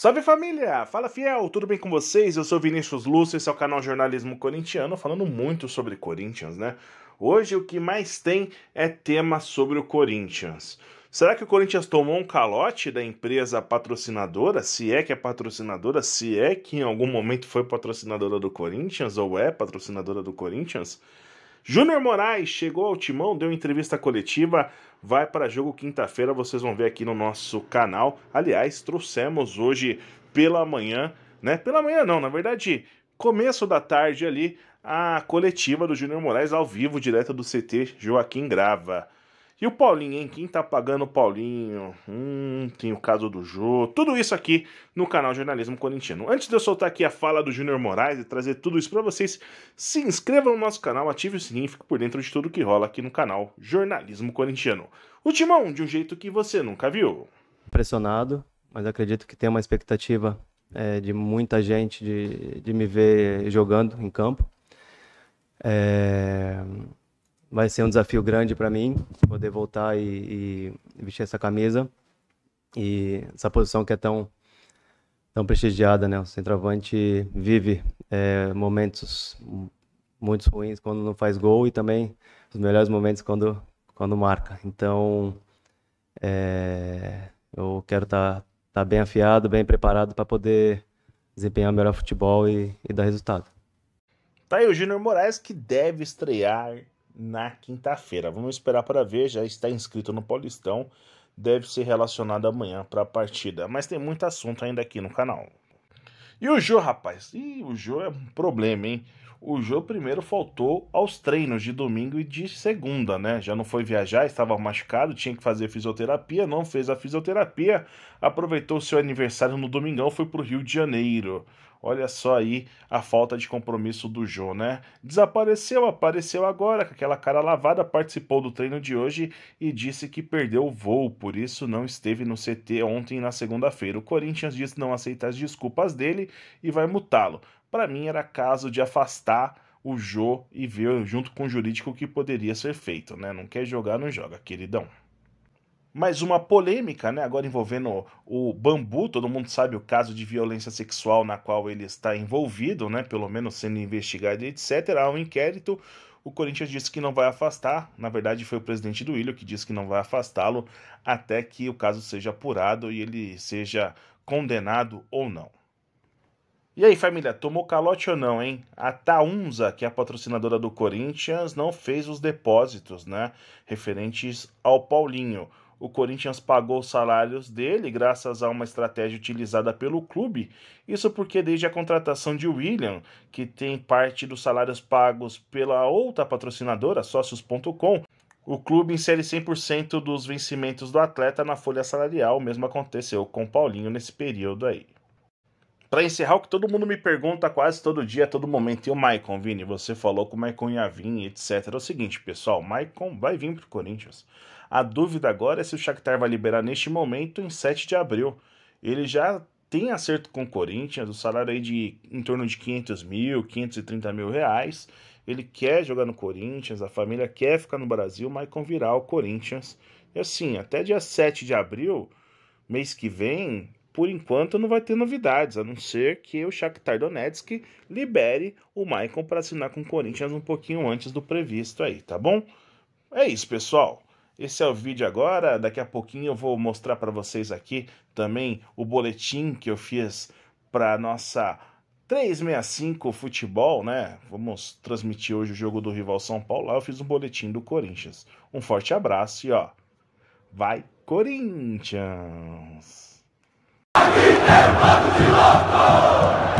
Salve família! Fala fiel, tudo bem com vocês? Eu sou Vinícius Lúcio, esse é o canal Jornalismo Corintiano, falando muito sobre Corinthians, né? Hoje o que mais tem é tema sobre o Corinthians. Será que o Corinthians tomou um calote da empresa patrocinadora? Se é que é patrocinadora, se é que em algum momento foi patrocinadora do Corinthians ou é patrocinadora do Corinthians? Júnior Moraes chegou ao timão, deu entrevista coletiva, vai para jogo quinta-feira, vocês vão ver aqui no nosso canal. Aliás, trouxemos hoje pela manhã, né? Pela manhã não, na verdade, começo da tarde ali, a coletiva do Júnior Moraes ao vivo, direto do CT Joaquim Grava. E o Paulinho, hein? Quem tá pagando o Paulinho? Hum, tem o caso do Jô. Tudo isso aqui no canal Jornalismo Corintiano. Antes de eu soltar aqui a fala do Júnior Moraes e trazer tudo isso para vocês, se inscreva no nosso canal, ative o sininho e fique por dentro de tudo que rola aqui no canal Jornalismo Corintiano. O Timão, de um jeito que você nunca viu. Impressionado, mas acredito que tem uma expectativa é, de muita gente de, de me ver jogando em campo. É, vai ser um desafio grande para mim poder voltar e, e, vestir essa camisa e essa posição que é tão tão prestigiada, né? O centroavante vive é, momentos muito ruins quando não faz gol e também os melhores momentos quando quando marca. Então é, eu quero estar tá, tá bem afiado, bem preparado para poder desempenhar o melhor futebol e, e dar resultado. Tá aí o Júnior Moraes que deve estrear na quinta-feira. Vamos esperar para ver, já está inscrito no Paulistão, deve ser relacionado amanhã para a partida. Mas tem muito assunto ainda aqui no canal. E o Jô, rapaz? Ih, o Jô é um problema, hein? o Jô primeiro faltou aos treinos de domingo e de segunda, né? Já não foi viajar, estava machucado, tinha que fazer fisioterapia, não fez a fisioterapia, aproveitou seu aniversário no domingão, foi para o Rio de Janeiro. Olha só aí a falta de compromisso do Jô, né? Desapareceu, apareceu agora com aquela cara lavada, participou do treino de hoje e disse que perdeu o voo, por isso não esteve no CT ontem na segunda-feira. O Corinthians disse não aceitar as desculpas dele e vai mutá-lo para mim era caso de afastar o Jô e ver junto com o jurídico o que poderia ser feito, né? Não quer jogar, não joga, queridão. Mais uma polêmica, né? Agora envolvendo o Bambu, todo mundo sabe o caso de violência sexual na qual ele está envolvido, né? Pelo menos sendo investigado, etc. Há um inquérito. O Corinthians disse que não vai afastar. Na verdade, foi o presidente do Ilho que disse que não vai afastá-lo até que o caso seja apurado e ele seja condenado ou não. E aí, família, tomou calote ou não, hein? A Taunza, que é a patrocinadora do Corinthians, não fez os depósitos, né? Referentes ao Paulinho. O Corinthians pagou os salários dele graças a uma estratégia utilizada pelo clube. Isso porque desde a contratação de William, que tem parte dos salários pagos pela outra patrocinadora, sócios.com, o clube insere 100% dos vencimentos do atleta na folha salarial. O mesmo aconteceu com o Paulinho nesse período aí. Para encerrar, o que todo mundo me pergunta quase todo dia, a todo momento, e o Maicon, Vini, você falou que o Maicon ia vir, etc. É o seguinte, pessoal, o Maicon vai vir para o Corinthians. A dúvida agora é se o Shakhtar vai liberar neste momento, em 7 de abril. Ele já tem acerto com o Corinthians, o salário aí de em torno de 500 mil, 530 mil reais. Ele quer jogar no Corinthians, a família quer ficar no Brasil, Maicon virá o Corinthians. E assim, até dia 7 de abril, mês que vem, por enquanto não vai ter novidades, a não ser que o Shakhtar Donetsk libere o Maicon para assinar com o Corinthians um pouquinho antes do previsto aí, tá bom? É isso, pessoal. Esse é o vídeo agora. Daqui a pouquinho eu vou mostrar para vocês aqui também o boletim que eu fiz para nossa 365 Futebol, né? Vamos transmitir hoje o jogo do rival São Paulo. Lá eu fiz um boletim do Corinthians. Um forte abraço e ó, vai Corinthians! Niech Pan żyła w